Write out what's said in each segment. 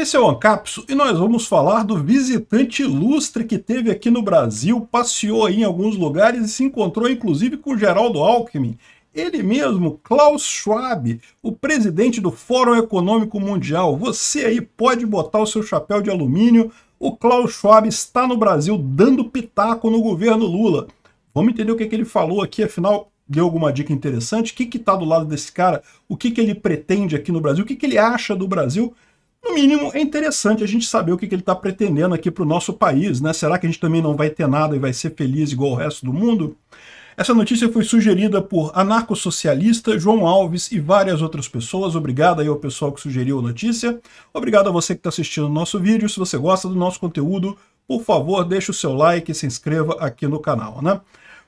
Esse é o Ancapso e nós vamos falar do visitante ilustre que teve aqui no Brasil, passeou em alguns lugares e se encontrou inclusive com o Geraldo Alckmin. Ele mesmo, Klaus Schwab, o presidente do Fórum Econômico Mundial. Você aí pode botar o seu chapéu de alumínio. O Klaus Schwab está no Brasil dando pitaco no governo Lula. Vamos entender o que, é que ele falou aqui, afinal, deu alguma dica interessante? O que está do lado desse cara? O que, que ele pretende aqui no Brasil? O que, que ele acha do Brasil? No mínimo, é interessante a gente saber o que, que ele está pretendendo aqui para o nosso país, né? Será que a gente também não vai ter nada e vai ser feliz igual o resto do mundo? Essa notícia foi sugerida por anarcossocialista João Alves e várias outras pessoas. Obrigado aí ao pessoal que sugeriu a notícia. Obrigado a você que está assistindo o nosso vídeo. Se você gosta do nosso conteúdo, por favor, deixe o seu like e se inscreva aqui no canal, né?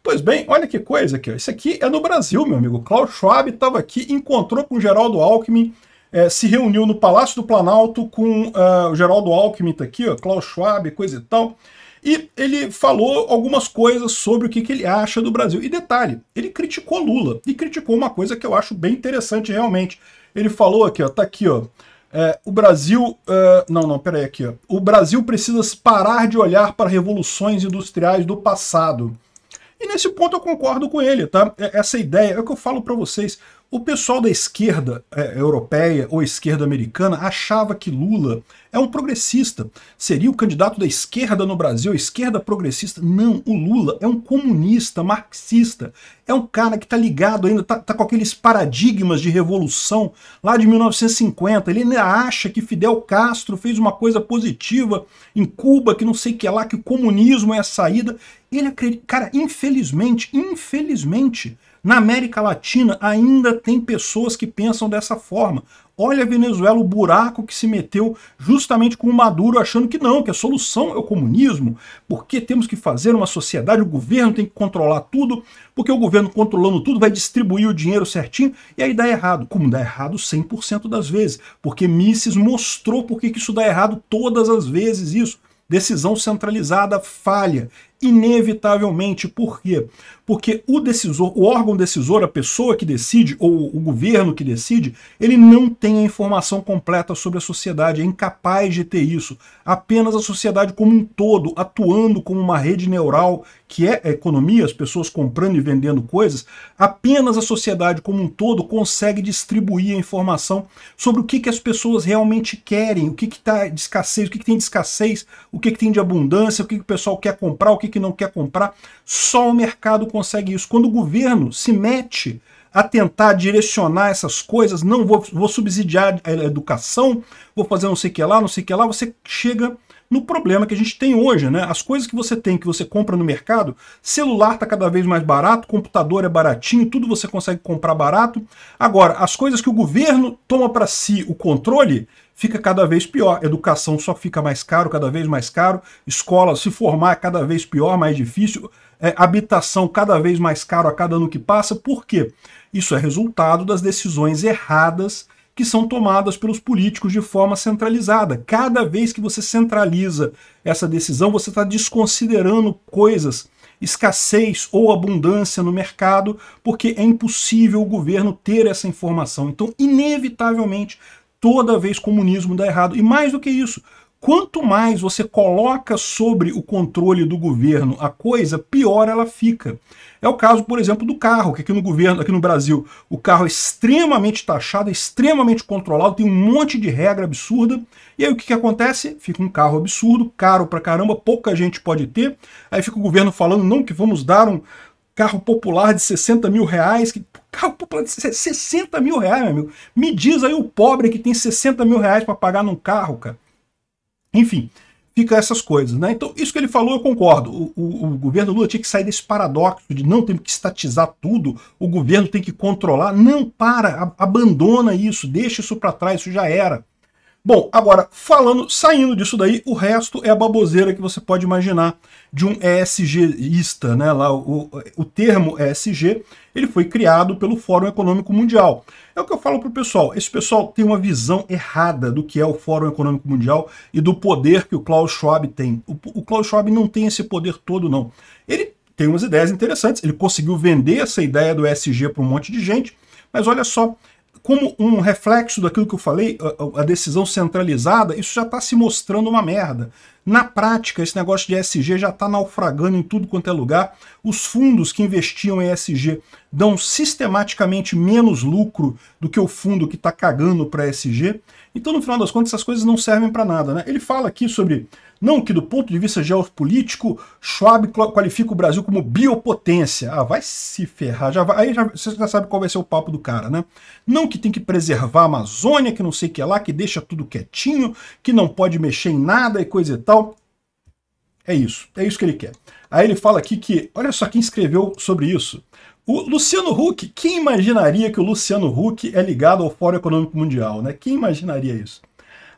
Pois bem, olha que coisa aqui. Ó. Isso aqui é no Brasil, meu amigo. Klaus Schwab estava aqui, encontrou com Geraldo Alckmin é, se reuniu no Palácio do Planalto com uh, o Geraldo Alckmin, tá aqui, ó, Klaus Schwab, coisa e tal. E ele falou algumas coisas sobre o que, que ele acha do Brasil. E detalhe, ele criticou Lula e criticou uma coisa que eu acho bem interessante realmente. Ele falou aqui, ó, tá aqui, ó. É, o Brasil. Uh, não, não, peraí, aqui, ó. O Brasil precisa parar de olhar para revoluções industriais do passado. E nesse ponto eu concordo com ele, tá? É, essa ideia, é o que eu falo para vocês. O pessoal da esquerda é, europeia ou esquerda americana achava que Lula é um progressista. Seria o candidato da esquerda no Brasil, esquerda progressista. Não, o Lula é um comunista, marxista. É um cara que está ligado ainda, está tá com aqueles paradigmas de revolução lá de 1950. Ele ainda acha que Fidel Castro fez uma coisa positiva em Cuba, que não sei o que é lá, que o comunismo é a saída. Ele acredita. Cara, infelizmente, infelizmente, na América Latina ainda tem pessoas que pensam dessa forma. Olha a Venezuela, o buraco que se meteu justamente com o Maduro, achando que não, que a solução é o comunismo, porque temos que fazer uma sociedade, o governo tem que controlar tudo, porque o governo controlando tudo vai distribuir o dinheiro certinho, e aí dá errado. Como dá errado 100% das vezes, porque Mises mostrou por que isso dá errado todas as vezes isso. Decisão centralizada, falha inevitavelmente. Por quê? Porque o decisor, o órgão decisor, a pessoa que decide, ou o governo que decide, ele não tem a informação completa sobre a sociedade, é incapaz de ter isso. Apenas a sociedade como um todo, atuando como uma rede neural, que é a economia, as pessoas comprando e vendendo coisas, apenas a sociedade como um todo consegue distribuir a informação sobre o que, que as pessoas realmente querem, o que está de escassez, o que, que tem de escassez, o que, que tem de abundância, o que, que o pessoal quer comprar, o que que não quer comprar. Só o mercado consegue isso. Quando o governo se mete a tentar direcionar essas coisas, não vou, vou subsidiar a educação, vou fazer não sei o que lá, não sei o que lá, você chega no problema que a gente tem hoje, né? As coisas que você tem, que você compra no mercado, celular está cada vez mais barato, computador é baratinho, tudo você consegue comprar barato. Agora, as coisas que o governo toma para si o controle, fica cada vez pior. Educação só fica mais caro, cada vez mais caro. Escola, se formar é cada vez pior, mais difícil. É, habitação cada vez mais caro a cada ano que passa. Por quê? Isso é resultado das decisões erradas que são tomadas pelos políticos de forma centralizada. Cada vez que você centraliza essa decisão, você está desconsiderando coisas, escassez ou abundância no mercado, porque é impossível o governo ter essa informação. Então, inevitavelmente, toda vez comunismo dá errado. E mais do que isso, quanto mais você coloca sobre o controle do governo a coisa, pior ela fica. É o caso, por exemplo, do carro, que aqui no governo, aqui no Brasil, o carro é extremamente taxado, é extremamente controlado, tem um monte de regra absurda. E aí o que, que acontece? Fica um carro absurdo, caro pra caramba, pouca gente pode ter. Aí fica o governo falando, não, que vamos dar um carro popular de 60 mil reais, que carro popular de 60 mil reais, meu amigo. Me diz aí o pobre que tem 60 mil reais para pagar num carro, cara. Enfim, fica essas coisas. Né? Então, isso que ele falou, eu concordo. O, o, o, governo Lula tinha que sair desse paradoxo de não ter que estatizar tudo, o governo tem que controlar. Não, para, abandona isso, deixa isso para trás, isso já era. Bom, agora, falando, saindo disso daí, o resto é a baboseira que você pode imaginar de um ESGista, né? Lá, o, o termo ESG, ele foi criado pelo Fórum Econômico Mundial. É o que eu falo para o pessoal, esse pessoal tem uma visão errada do que é o Fórum Econômico Mundial e do poder que o Klaus Schwab tem. O, o Klaus Schwab não tem esse poder todo, não. Ele tem umas ideias interessantes, ele conseguiu vender essa ideia do ESG para um monte de gente, mas olha só, como um reflexo daquilo que eu falei, a, a decisão centralizada, isso já está se mostrando uma merda. Na prática, esse negócio de ESG já está naufragando em tudo quanto é lugar. Os fundos que investiam em ESG dão sistematicamente menos lucro do que o fundo que está cagando para ESG. Então, no final das contas, essas coisas não servem para nada. Né? Ele fala aqui sobre, não que do ponto de vista geopolítico, Schwab qualifica o Brasil como biopotência. Ah, vai se ferrar. Já vai, aí já, você já sabe qual vai ser o papo do cara, né? Não que tem que preservar a Amazônia, que não sei o que é lá, que deixa tudo quietinho, que não pode mexer em nada e coisa e tal então, é isso. É isso que ele quer. Aí ele fala aqui que, olha só quem escreveu sobre isso. O Luciano Huck. Quem imaginaria que o Luciano Huck é ligado ao Fórum Econômico Mundial, né? Quem imaginaria isso?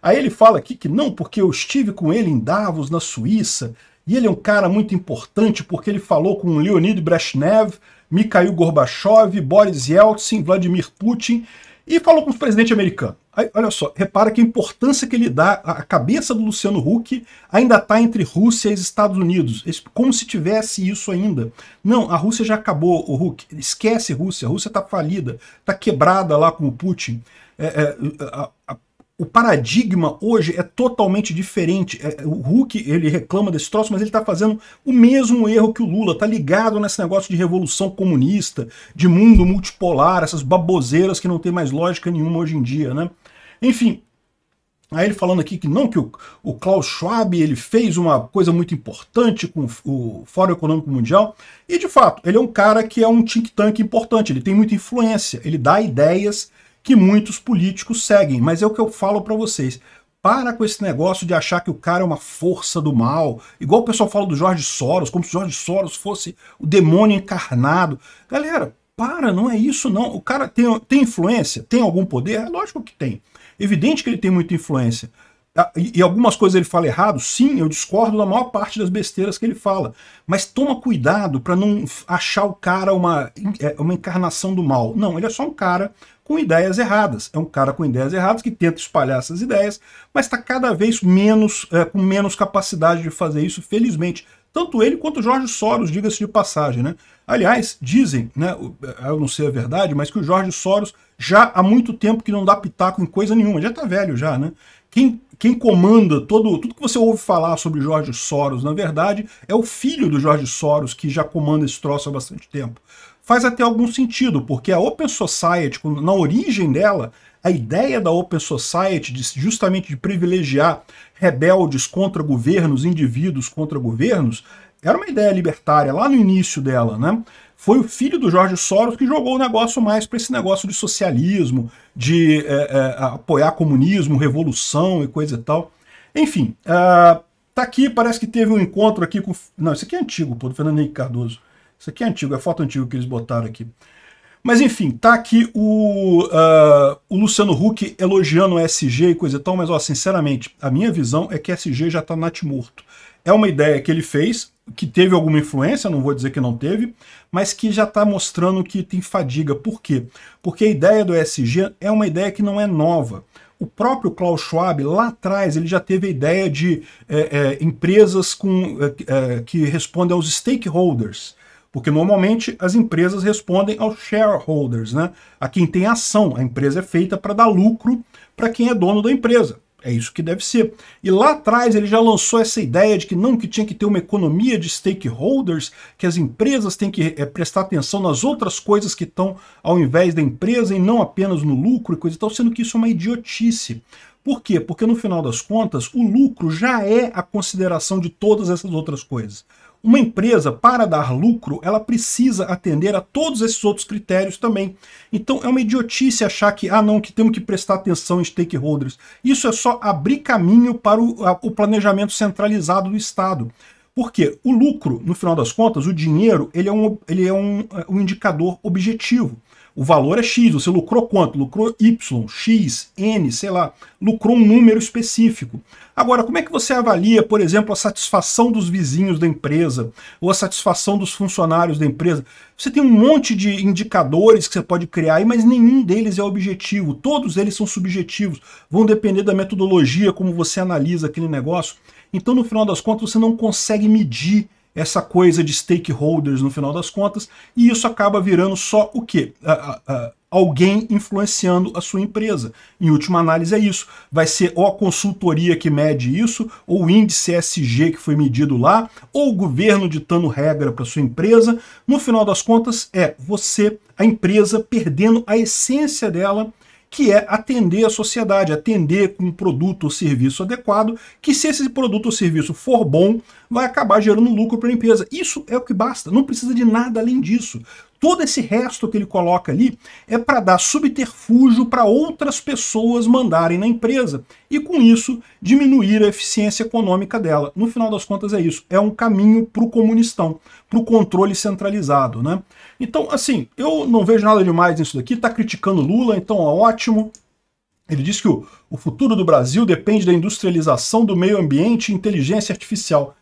Aí ele fala aqui que não, porque eu estive com ele em Davos, na Suíça, e ele é um cara muito importante porque ele falou com Leonid Brezhnev, Mikhail Gorbachev, Boris Yeltsin, Vladimir Putin, e falou com o presidente americano. Aí, olha só, repara que a importância que ele dá, a cabeça do Luciano Huck ainda está entre Rússia e Estados Unidos. Como se tivesse isso ainda. Não, a Rússia já acabou, o Huck. Esquece Rússia, a Rússia está falida, está quebrada lá com o Putin. É, é, a, paradigma hoje é totalmente diferente. É, o Hulk, ele reclama desse troço, mas ele está fazendo o mesmo erro que o Lula. Tá ligado nesse negócio de revolução comunista, de mundo multipolar, essas baboseiras que não tem mais lógica nenhuma hoje em dia, né? Enfim, Aí ele falando aqui que não, que o, o Klaus Schwab ele fez uma coisa muito importante com o Fórum Econômico Mundial. E de fato, ele é um cara que é um think tank importante, ele tem muita influência, ele dá ideias que muitos políticos seguem. Mas é o que eu falo para vocês. Para com esse negócio de achar que o cara é uma força do mal, igual o pessoal fala do Jorge Soros, como se o Jorge Soros fosse o demônio encarnado. Galera, para, não é isso não. O cara tem, tem influência? Tem algum poder? É lógico que tem. Evidente que ele tem muita influência. Ah, e algumas coisas ele fala errado, sim, eu discordo da maior parte das besteiras que ele fala. Mas toma cuidado para não achar o cara uma, é, uma encarnação do mal. Não, ele é só um cara com ideias erradas. É um cara com ideias erradas que tenta espalhar essas ideias, mas está cada vez menos é, com menos capacidade de fazer isso, felizmente. Tanto ele quanto o Jorge Soros, diga-se de passagem. Né? Aliás, dizem, né, é, eu não sei a verdade, mas que o Jorge Soros já há muito tempo que não dá pitaco em coisa nenhuma, já está velho já, né? Quem, quem comanda todo, tudo que você ouve falar sobre Jorge Soros, na verdade, é o filho do Jorge Soros que já comanda esse troço há bastante tempo. Faz até algum sentido, porque a Open Society, na origem dela, a ideia da Open Society, de, justamente de privilegiar rebeldes contra governos, indivíduos contra governos, era uma ideia libertária lá no início dela, né? Foi o filho do Jorge Soros que jogou o negócio mais para esse negócio de socialismo, de é, é, apoiar comunismo, revolução e coisa e tal. Enfim, uh, tá aqui, parece que teve um encontro aqui com... Não, isso aqui é antigo, pô, do Fernando Henrique Cardoso. Isso aqui é antigo, é foto antiga que eles botaram aqui. Mas enfim, tá aqui o, uh, o Luciano Huck elogiando o SG e coisa e tal, mas ó, sinceramente, a minha visão é que SG já tá natimorto. É uma ideia que ele fez, que teve alguma influência, não vou dizer que não teve, mas que já está mostrando que tem fadiga. Por quê? Porque a ideia do ESG é uma ideia que não é nova. O próprio Klaus Schwab, lá atrás, ele já teve a ideia de é, é, empresas com, é, é que respondem aos stakeholders, porque normalmente as empresas respondem aos shareholders, né? a quem tem ação. A empresa é feita para dar lucro para quem é dono da empresa. É isso que deve ser. E lá atrás ele já lançou essa ideia de que não que tinha que ter uma economia de stakeholders, que as empresas têm que é, prestar atenção nas outras coisas que estão ao invés da empresa e não apenas no lucro e coisa e tal, sendo que isso é uma idiotice. Por quê? Porque no final das contas, o lucro já é a consideração de todas essas outras coisas. Uma empresa, para dar lucro, ela precisa atender a todos esses outros critérios também. Então é uma idiotice achar que, ah não, que temos que prestar atenção em stakeholders. Isso é só abrir caminho para o, a, o planejamento centralizado do Estado. Porque o lucro, no final das contas, o dinheiro, ele é um, ele é um, é um indicador objetivo. O valor é X, você lucrou quanto? Lucrou Y, X, N, sei lá. Lucrou um número específico. Agora, como é que você avalia, por exemplo, a satisfação dos vizinhos da empresa ou a satisfação dos funcionários da empresa? Você tem um monte de indicadores que você pode criar aí, mas nenhum deles é objetivo. Todos eles são subjetivos. Vão depender da metodologia como você analisa aquele negócio. Então, no final das contas, você não consegue medir essa coisa de stakeholders no final das contas, e isso acaba virando só o quê? A, a, a, alguém influenciando a sua empresa. Em última análise é isso. Vai ser ou a consultoria que mede isso, ou o índice SG que foi medido lá, ou o governo ditando regra para sua empresa. No final das contas é você, a empresa, perdendo a essência dela que é atender a sociedade, atender com um produto ou serviço adequado, que se esse produto ou serviço for bom, vai acabar gerando lucro para a empresa. Isso é o que basta, não precisa de nada além disso. Todo esse resto que ele coloca ali é para dar subterfúgio para outras pessoas mandarem na empresa e, com isso, diminuir a eficiência econômica dela. No final das contas, é isso. É um caminho para o comunistão, para o controle centralizado. Né? Então, assim, eu não vejo nada demais nisso daqui. Está criticando Lula, então ó, ótimo. Ele diz que o, o futuro do Brasil depende da industrialização do meio ambiente e inteligência artificial.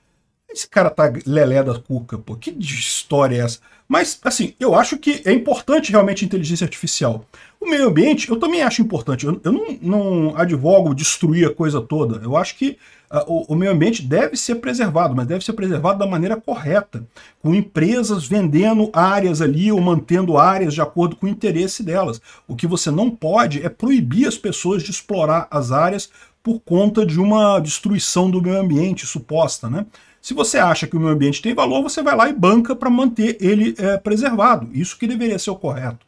Esse cara tá lelé da cuca, pô. Que história é essa? Mas, assim, eu acho que é importante realmente a inteligência artificial. O meio ambiente, eu também acho importante. Eu, eu não, não, advogo destruir a coisa toda. Eu acho que uh, o, o, meio ambiente deve ser preservado, mas deve ser preservado da maneira correta, com empresas vendendo áreas ali ou mantendo áreas de acordo com o interesse delas. O que você não pode é proibir as pessoas de explorar as áreas por conta de uma destruição do meio ambiente suposta, né? Se você acha que o meio ambiente tem valor, você vai lá e banca para manter ele é, preservado. Isso que deveria ser o correto.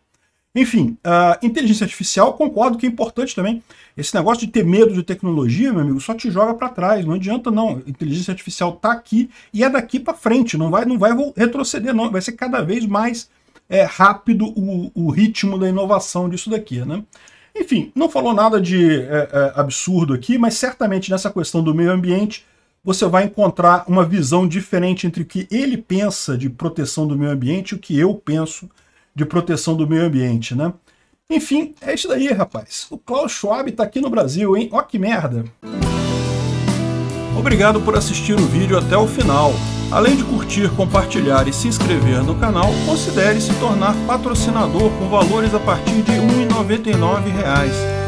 Enfim, a inteligência artificial, concordo que é importante também. Esse negócio de ter medo de tecnologia, meu amigo, só te joga para trás. Não adianta, não. A inteligência artificial está aqui e é daqui para frente. Não vai, não vai retroceder, não. Vai ser cada vez mais é, rápido o, o ritmo da inovação disso daqui, né? Enfim, não falou nada de é, é, absurdo aqui, mas certamente nessa questão do meio ambiente você vai encontrar uma visão diferente entre o que ele pensa de proteção do meio ambiente e o que eu penso de proteção do meio ambiente, né? Enfim, é isso daí, rapaz. O Klaus Schwab está aqui no Brasil, hein? Ó que merda! Obrigado por assistir o vídeo até o final. Além de curtir, compartilhar e se inscrever no canal, considere se tornar patrocinador com valores a partir de R$ 1,99